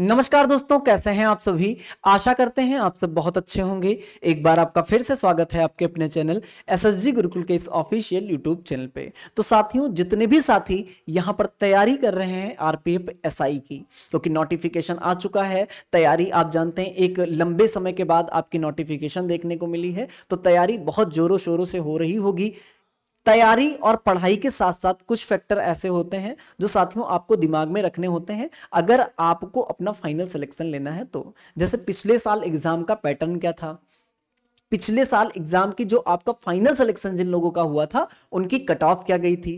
नमस्कार दोस्तों कैसे हैं आप सभी आशा करते हैं आप सब बहुत अच्छे होंगे एक बार आपका फिर से स्वागत है आपके अपने चैनल एसएसजी गुरुकुल के इस ऑफिशियल यूट्यूब चैनल पे तो साथियों जितने भी साथी यहाँ पर तैयारी कर रहे हैं आरपीएफ एसआई की क्योंकि तो नोटिफिकेशन आ चुका है तैयारी आप जानते हैं एक लंबे समय के बाद आपकी नोटिफिकेशन देखने को मिली है तो तैयारी बहुत जोरों शोरों से हो रही होगी तैयारी और पढ़ाई के साथ साथ कुछ फैक्टर ऐसे होते हैं जो साथियों आपको दिमाग में रखने होते हैं अगर आपको अपना फाइनल सिलेक्शन लेना है तो जैसे पिछले साल एग्जाम का पैटर्न क्या था पिछले साल एग्जाम की जो आपका फाइनल सिलेक्शन जिन लोगों का हुआ था उनकी कट ऑफ क्या गई थी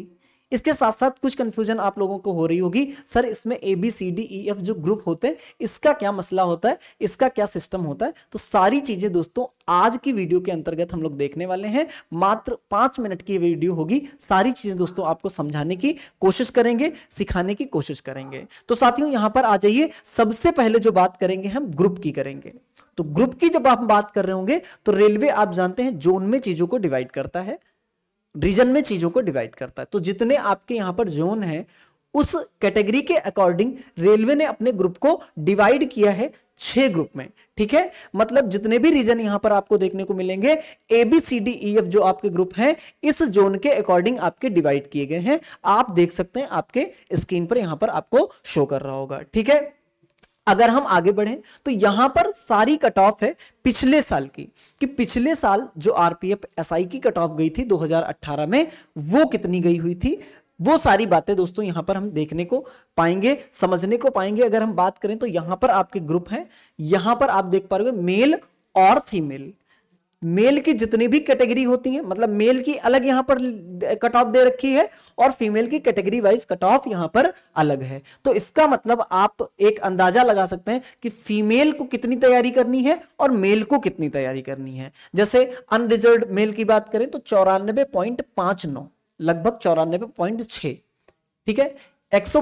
इसके साथ साथ कुछ कंफ्यूजन आप लोगों को हो रही होगी सर इसमें A B C D E F जो ग्रुप होते हैं इसका क्या मसला होता है इसका क्या सिस्टम होता है तो सारी चीजें दोस्तों आज की वीडियो के अंतर्गत हम लोग देखने वाले हैं मात्र पांच मिनट की वीडियो होगी सारी चीजें दोस्तों आपको समझाने की कोशिश करेंगे सिखाने की कोशिश करेंगे तो साथियों यहां पर आ जाइए सबसे पहले जो बात करेंगे हम ग्रुप की करेंगे तो ग्रुप की जब आप बात कर रहे होंगे तो रेलवे आप जानते हैं जोन में चीजों को डिवाइड करता है रीजन में चीज़ों को डिवाइड करता है तो जितने आपके यहां पर जोन है उस कैटेगरी के अकॉर्डिंग रेलवे ने अपने ग्रुप को डिवाइड किया है छह ग्रुप में ठीक है मतलब जितने भी रीजन यहां पर आपको देखने को मिलेंगे A B C D E F जो आपके ग्रुप हैं इस जोन के अकॉर्डिंग आपके डिवाइड किए गए हैं आप देख सकते हैं आपके स्क्रीन पर यहां पर आपको शो कर रहा होगा ठीक है अगर हम आगे बढ़े तो यहां पर सारी कट ऑफ है पिछले साल की कि पिछले साल जो आरपीएफ एसआई की कट ऑफ गई थी 2018 में वो कितनी गई हुई थी वो सारी बातें दोस्तों यहां पर हम देखने को पाएंगे समझने को पाएंगे अगर हम बात करें तो यहां पर आपके ग्रुप हैं यहां पर आप देख पा रहे हो मेल और फीमेल मेल की जितनी भी कैटेगरी होती है मतलब मेल की अलग यहाँ पर कट ऑफ दे रखी है और फीमेल की कैटेगरी वाइज कट ऑफ यहां पर अलग है तो इसका मतलब आप एक अंदाजा लगा सकते हैं कि फीमेल को कितनी तैयारी करनी है और मेल को कितनी तैयारी करनी है जैसे अनरिजर्व मेल की बात करें तो चौरानबे पॉइंट पांच नौ लगभग चौरानबे पॉइंट छ ठीक है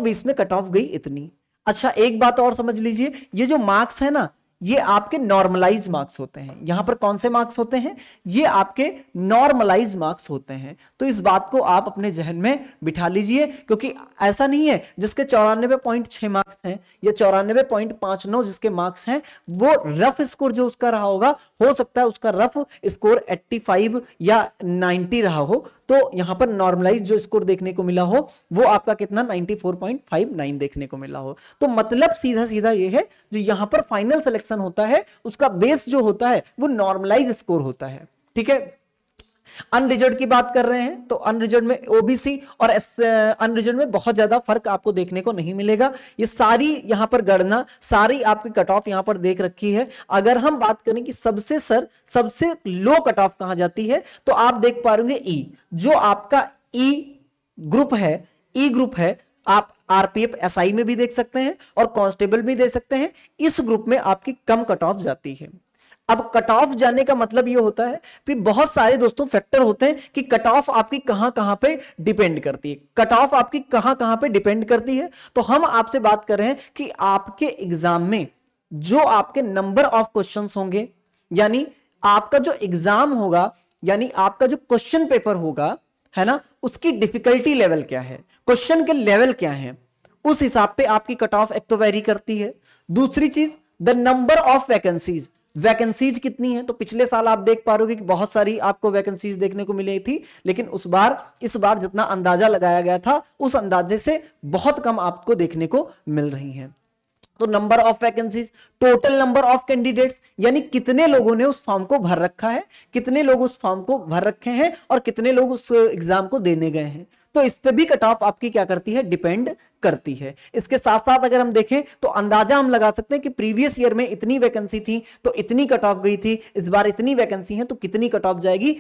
बीस में कट ऑफ गई इतनी अच्छा एक बात और समझ लीजिए ये जो मार्क्स है ना ये आपके नॉर्मलाइज मार्क्स होते हैं यहां पर कौन से मार्क्स होते हैं ये आपके नॉर्मलाइज मार्क्स होते हैं तो इस बात को आप अपने जहन में बिठा लीजिए क्योंकि ऐसा नहीं है जिसके चौरानवे पॉइंट छह मार्क्स हैं या चौरानवे पॉइंट पांच नौ जिसके मार्क्स हैं वो रफ स्कोर जो उसका रहा होगा हो सकता है उसका रफ स्कोर एट्टी फाइव या नाइन्टी रहा हो तो यहां पर नॉर्मलाइज जो स्कोर देखने को मिला हो वो आपका कितना 94.59 देखने को मिला हो तो मतलब सीधा सीधा ये है जो यहां पर फाइनल सिलेक्शन सेक्शन होता है उसका बेस जो होता है वो नॉर्मलाइज स्कोर होता है ठीक है अनरिजर्व की बात कर रहे हैं तो अनरिजर्व में ओबीसी और अनरिजर्व में बहुत ज्यादा फर्क आपको देखने को नहीं मिलेगा ये सारी यहां पर गणना सारी आपकी कट ऑफ यहां पर देख रखी है अगर हम बात करें कि सबसे सर सबसे लो कट ऑफ कहां जाती है तो आप देख पा रहे ई e, जो आपका ई e ग्रुप है ई e ग्रुप है आप आरपीएफ एसआई में भी देख सकते हैं और कांस्टेबल भी दे सकते हैं इस ग्रुप में आपकी कम कट ऑफ जाती है अब कट ऑफ जाने का मतलब यह होता है कि बहुत सारे दोस्तों फैक्टर होते हैं कि कट ऑफ आपकी कहां कहां पे डिपेंड करती है कट ऑफ आपकी कहां कहां पे डिपेंड करती है तो हम आपसे बात कर रहे हैं कि आपके एग्जाम में जो आपके नंबर ऑफ क्वेश्चंस होंगे यानी आपका जो एग्जाम होगा यानी आपका जो क्वेश्चन पेपर होगा है ना उसकी डिफिकल्टी लेवल क्या है क्वेश्चन के लेवल क्या है उस हिसाब पे आपकी कट ऑफ एक तो वेरी करती है दूसरी चीज the number of vacancies vacancies कितनी है तो पिछले साल आप देख पा रहे कि बहुत सारी आपको वैकेंसीज देखने को मिली थी लेकिन उस बार इस बार जितना अंदाजा लगाया गया था उस अंदाजे से बहुत कम आपको देखने को मिल रही है तो number of vacancies total number of candidates यानी कितने लोगों ने उस फॉर्म को भर रखा है कितने लोग उस फॉर्म को भर रखे हैं और कितने लोग उस एग्जाम uh, को देने गए हैं तो इस पे भी कट ऑफ आपकी क्या करती है डिपेंड करती है इसके साथ साथ अगर हम देखें तो अंदाजा हम लगा सकते हैं कि प्रीवियस ईयर में इतनी वैकेंसी थी तो इतनी कट ऑफ गई थी इस बार इतनी वैकेंसी है तो कितनी कट ऑफ जाएगी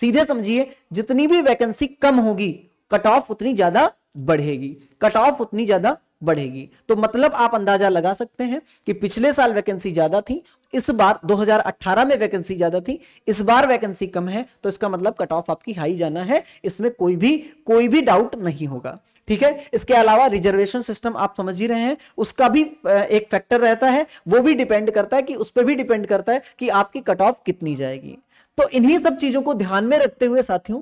सीधे समझिए जितनी भी वैकेंसी कम होगी कट ऑफ उतनी ज्यादा बढ़ेगी कट ऑफ उतनी ज्यादा बढ़ेगी तो मतलब आप अंदाजा लगा सकते हैं कि पिछले साल वैकेंसी ज्यादा थी इस बार 2018 में वैकेंसी ज्यादा थी इस बार वैकेंसी कम है तो इसका मतलब कट ऑफ आपकी हाई जाना है इसमें कोई भी कोई भी डाउट नहीं होगा ठीक है इसके अलावा रिजर्वेशन सिस्टम आप समझ ही रहे हैं उसका भी एक फैक्टर रहता है वो भी डिपेंड करता है कि उस पर भी डिपेंड करता है कि आपकी कट ऑफ कितनी जाएगी तो इन्हीं सब चीजों को ध्यान में रखते हुए साथियों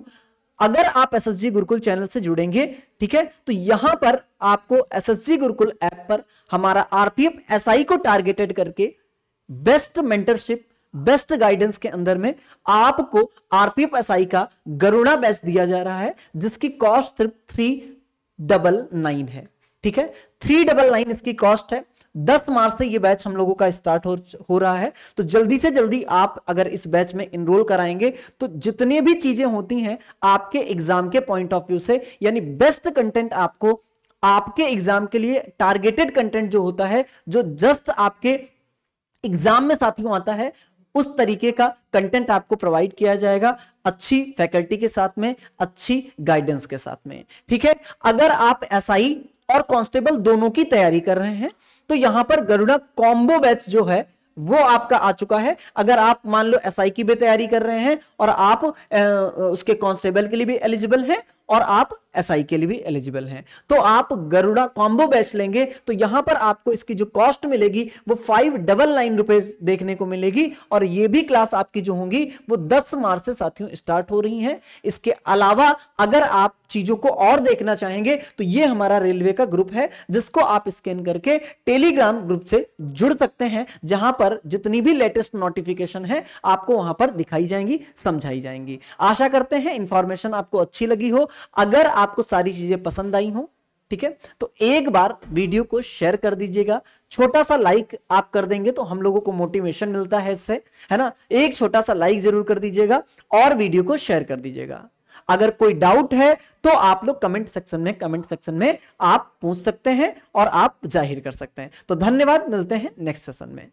अगर आप एस एस गुरुकुल चैनल से जुड़ेंगे ठीक है तो यहां पर आपको एस गुरुकुल ऐप पर हमारा आरपीएफ एस को टारगेटेड करके बेस्ट मेंटरशिप बेस्ट गाइडेंस के अंदर में आपको आरपीएफ एस का गरुणा बैच दिया जा रहा है जिसकी कॉस्ट सिर्फ थ्री डबल नाइन है ठीक है थ्री डबल नाइन इसकी कॉस्ट है दस मार्च से ये बैच हम लोगों का स्टार्ट हो, हो रहा है तो जल्दी से जल्दी आप अगर इस बैच में इनरोल कराएंगे तो जितने भी चीजें होती हैं आपके एग्जाम के पॉइंट ऑफ व्यू से यानी बेस्ट कंटेंट आपको आपके एग्जाम के लिए टारगेटेड कंटेंट जो होता है जो जस्ट आपके एग्जाम में साथियों आता है उस तरीके का कंटेंट आपको प्रोवाइड किया जाएगा अच्छी फैकल्टी के साथ में अच्छी गाइडेंस के साथ में ठीक है अगर आप एसआई और कांस्टेबल दोनों की तैयारी कर रहे हैं तो यहां पर गरुड़ा कॉम्बो बैच जो है वो आपका आ चुका है अगर आप मान लो एसआई की भी तैयारी कर रहे हैं और आप ए, उसके कांस्टेबल के लिए भी एलिजिबल हैं और आप एसआई के लिए भी एलिजिबल हैं तो आप गरुड़ा कॉम्बो बैच लेंगे तो यहां पर आपको इसकी जो कॉस्ट मिलेगी वो फाइव डबल नाइन रुपीज देखने को मिलेगी और ये भी क्लास आपकी जो होंगी वो दस मार्च से साथियों स्टार्ट हो रही है इसके अलावा अगर आप चीजों को और देखना चाहेंगे तो ये हमारा रेलवे का ग्रुप है जिसको आप स्कैन करके टेलीग्राम ग्रुप से जुड़ सकते हैं जहां पर जितनी भी लेटेस्ट नोटिफिकेशन है आपको वहां पर दिखाई जाएंगी समझाई जाएंगी आशा करते हैं इंफॉर्मेशन आपको अच्छी लगी हो अगर आप आपको सारी चीजें पसंद आई हो ठीक है तो एक बार वीडियो को शेयर कर दीजिएगा छोटा सा लाइक आप कर देंगे तो हम लोगों को मोटिवेशन मिलता है इससे है ना एक छोटा सा लाइक जरूर कर दीजिएगा और वीडियो को शेयर कर दीजिएगा अगर कोई डाउट है तो आप लोग कमेंट सेक्शन में कमेंट सेक्शन में आप पूछ सकते हैं और आप जाहिर कर सकते हैं तो धन्यवाद मिलते हैं नेक्स्ट सेशन में